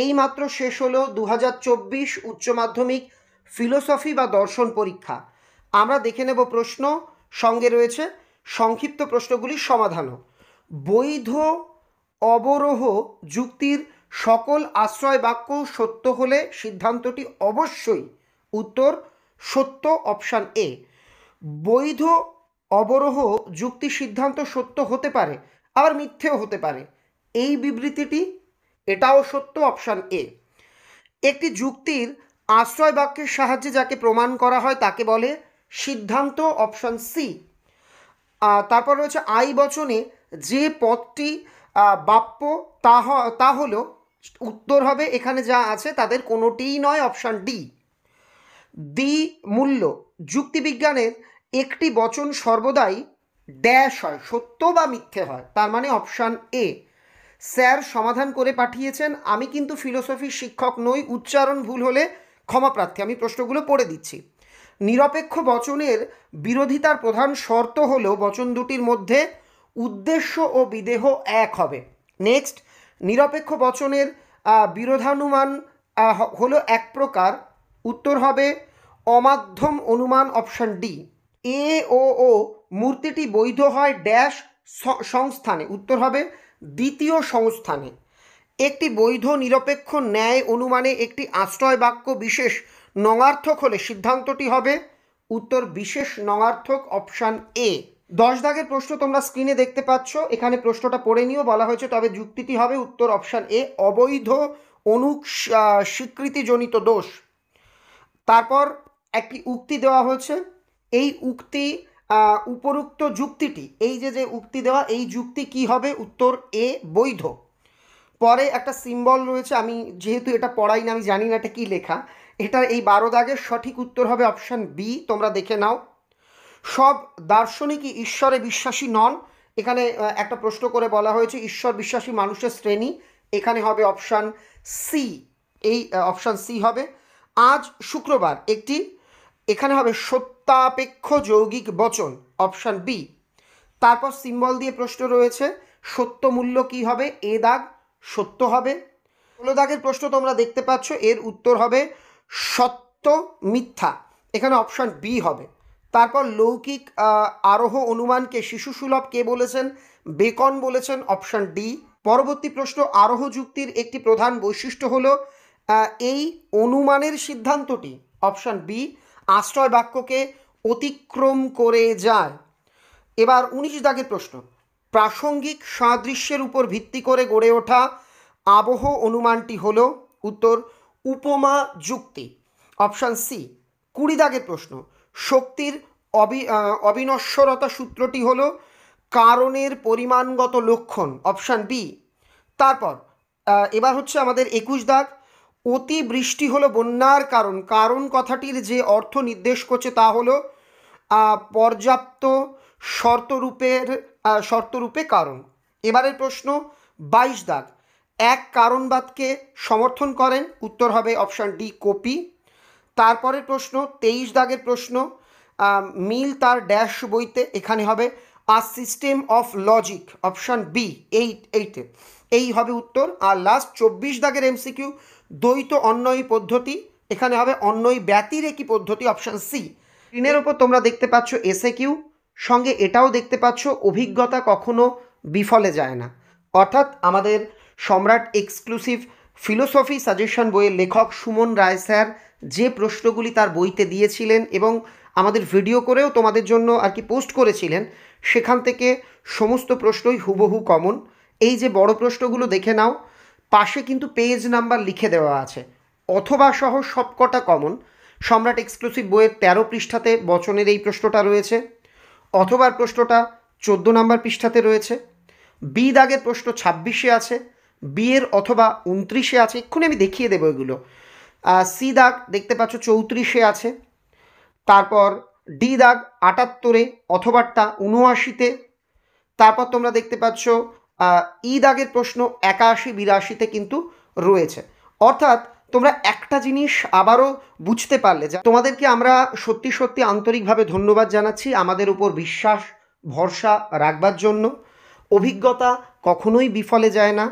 এইমাত্র শেষ হলো দু হাজার চব্বিশ উচ্চ মাধ্যমিক ফিলোসফি বা দর্শন পরীক্ষা আমরা দেখে নেব প্রশ্ন সঙ্গে রয়েছে সংক্ষিপ্ত প্রশ্নগুলির সমাধানও বৈধ অবরোহ যুক্তির সকল আশ্রয় বাক্য সত্য হলে সিদ্ধান্তটি অবশ্যই উত্তর সত্য অপশান এ বৈধ অবরোহ যুক্তি সিদ্ধান্ত সত্য হতে পারে আবার মিথ্যেও হতে পারে এই বিবৃতিটি এটাও সত্য অপশান এ একটি যুক্তির আশ্রয় বাক্যের সাহায্যে যাকে প্রমাণ করা হয় তাকে বলে সিদ্ধান্ত অপশান সি তারপর রয়েছে আই বচনে যে পদটি বাপ্য তা তা হলো উত্তর হবে এখানে যা আছে তাদের কোনোটিই নয় অপশান ডি দ্বি মূল্য যুক্তিবিজ্ঞানের একটি বচন সর্বদাই ড্যাশ হয় সত্য বা মিথ্যে হয় তার মানে অপশান এ স্যার সমাধান করে পাঠিয়েছেন আমি কিন্তু ফিলোসফির শিক্ষক নই উচ্চারণ ভুল হলে ক্ষমা প্রার্থী আমি প্রশ্নগুলো পড়ে দিচ্ছি নিরপেক্ষ বচনের বিরোধিতার প্রধান শর্ত হলেও বচন দুটির মধ্যে উদ্দেশ্য ও বিদেহ এক হবে নেক্সট নিরপেক্ষ বচনের বিরোধানুমান হলো এক প্রকার উত্তর হবে অমাধ্যম অনুমান অপশন ডি এ ও ও মূর্তিটি বৈধ হয় ড্যাশ সংস্থানে উত্তর হবে দ্বিতীয় সংস্থানে একটি বৈধ নিরপেক্ষ ন্যায় অনুমানে একটি আশ্রয় বাক্য বিশেষ নঙার্থক হলে সিদ্ধান্তটি হবে উত্তর বিশেষ নঙার্থক অপশান এ দশ দাগের প্রশ্ন তোমরা স্ক্রিনে দেখতে পাচ্ছ এখানে প্রশ্নটা পড়ে নিয়েও বলা হয়েছে তবে যুক্তিটি হবে উত্তর অপশান এ অবৈধ অনু স্বীকৃতিজনিত দোষ তারপর একটি উক্তি দেওয়া হয়েছে এই উক্তি উপরুক্ত যুক্তিটি এই যে যে উক্তি দেওয়া এই যুক্তি কি হবে উত্তর এ বৈধ পরে একটা সিম্বল রয়েছে আমি যেহেতু এটা পড়াই না আমি জানি না এটা কী লেখা এটার এই বারো দাগের সঠিক উত্তর হবে অপশান বি তোমরা দেখে নাও সব দার্শনিকই ঈশ্বরে বিশ্বাসী নন এখানে একটা প্রশ্ন করে বলা হয়েছে ঈশ্বর বিশ্বাসী মানুষের শ্রেণী এখানে হবে অপশান সি এই অপশান সি হবে আজ শুক্রবার একটি এখানে হবে সত্যাপেক্ষ যৌগিক বচন অপশান বি তারপর সিম্বল দিয়ে প্রশ্ন রয়েছে সত্য মূল্য কী হবে এ দাগ সত্য হবে ষোলো দাগের প্রশ্ন তোমরা দেখতে পাচ্ছ এর উত্তর হবে সত্য মিথ্যা এখানে অপশান বি হবে তারপর লৌকিক আরোহ অনুমানকে শিশুসুলভ কে বলেছেন বেকন বলেছেন অপশান ডি পরবর্তী প্রশ্ন আরোহ যুক্তির একটি প্রধান বৈশিষ্ট্য হল এই অনুমানের সিদ্ধান্তটি অপশান বি আশ্রয় বাক্যকে অতিক্রম করে যায় এবার উনিশ দাগের প্রশ্ন প্রাসঙ্গিক সাদৃশ্যের উপর ভিত্তি করে গড়ে ওঠা আবহ অনুমানটি হল উত্তর উপমা যুক্তি অপশান সি কুড়ি দাগের প্রশ্ন শক্তির অবি অবিনশ্বরতা সূত্রটি হল কারণের পরিমাণগত লক্ষণ অপশান বি তারপর এবার হচ্ছে আমাদের একুশ দাগ অতিবৃষ্টি হলো বন্যার কারণ কারণ কথাটির যে অর্থ নির্দেশ করছে তা হলো পর্যাপ্ত শর্তরূপের শর্তরূপে কারণ এবারের প্রশ্ন বাইশ দাগ এক কারণবাদকে সমর্থন করেন উত্তর হবে অপশান ডি কপি তারপরের প্রশ্ন তেইশ দাগের প্রশ্ন মিল তার ড্যাশ বইতে এখানে হবে a system of logic option B eight এইটে এই হবে উত্তর আর লাস্ট চব্বিশ দাগের এমসিকিউ দ্বৈত অন্নয়ী পদ্ধতি এখানে হবে ব্যতির একই পদ্ধতি অপশান সি স্ক্রিনের ওপর তোমরা দেখতে পাচ্ছ এসে কিউ সঙ্গে এটাও দেখতে পাচ্ছ অভিজ্ঞতা কখনো বিফলে যায় না অর্থাৎ আমাদের সম্রাট এক্সক্লুসিভ ফিলোসফি সাজেশন বইয়ের লেখক সুমন রায় স্যার যে প্রশ্নগুলি তার বইতে দিয়েছিলেন এবং আমাদের ভিডিও করেও তোমাদের জন্য আর কি পোস্ট করেছিলেন সেখান থেকে সমস্ত প্রশ্নই হুবহু কমন এই যে বড় প্রশ্নগুলো দেখে নাও পাশে কিন্তু পেজ নাম্বার লিখে দেওয়া আছে অথবা সহ সবকটা কমন সম্রাট এক্সক্লুসিভ বইয়ের তেরো পৃষ্ঠাতে বচনের এই প্রশ্নটা রয়েছে অথবার প্রশ্নটা চোদ্দো নাম্বার পৃষ্ঠাতে রয়েছে বি দাগের প্রশ্ন ছাব্বিশে আছে বিয়ের অথবা উনত্রিশে আছে এক্ষুনি আমি দেখিয়ে দেবো এগুলো সি দাগ দেখতে পাচ্ছ চৌত্রিশে আছে তারপর ডি দাগ আটাত্তরে অথবাটা উনআশিতে তারপর তোমরা দেখতে পাচ্ছ ঈদ আগের প্রশ্ন একাশি বিরাশিতে কিন্তু রয়েছে অর্থাৎ তোমরা একটা জিনিস আবারও বুঝতে পারলে যে তোমাদেরকে আমরা সত্যি সত্যি আন্তরিকভাবে ধন্যবাদ জানাচ্ছি আমাদের উপর বিশ্বাস ভরসা রাখবার জন্য অভিজ্ঞতা কখনোই বিফলে যায় না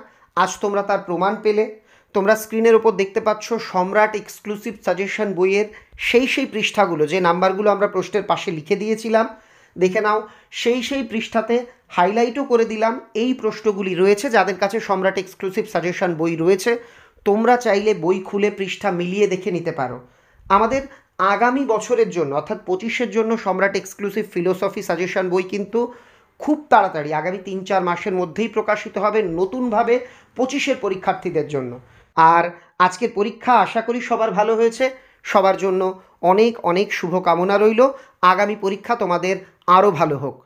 আজ তোমরা তার প্রমাণ পেলে তোমরা স্ক্রিনের ওপর দেখতে পাচ্ছ সম্রাট এক্সক্লুসিভ সাজেশন বইয়ের সেই সেই পৃষ্ঠাগুলো যে নাম্বারগুলো আমরা প্রশ্নের পাশে লিখে দিয়েছিলাম দেখে নাও সেই সেই পৃষ্ঠাতে হাইলাইটও করে দিলাম এই প্রশ্নগুলি রয়েছে যাদের কাছে সম্রাট এক্সক্লুসিভ সাজেশন বই রয়েছে তোমরা চাইলে বই খুলে পৃষ্ঠা মিলিয়ে দেখে নিতে পারো আমাদের আগামী বছরের জন্য অর্থাৎ পঁচিশের জন্য সম্রাট এক্সক্লুসিভ ফিলোসফি সাজেশন বই কিন্তু খুব তাড়াতাড়ি আগামী তিন চার মাসের মধ্যেই প্রকাশিত হবে নতুনভাবে পঁচিশের পরীক্ষার্থীদের জন্য আর আজকের পরীক্ষা আশা করি সবার ভালো হয়েছে সবার জন্য অনেক অনেক শুভকামনা রইল আগামী পরীক্ষা তোমাদের আরও ভালো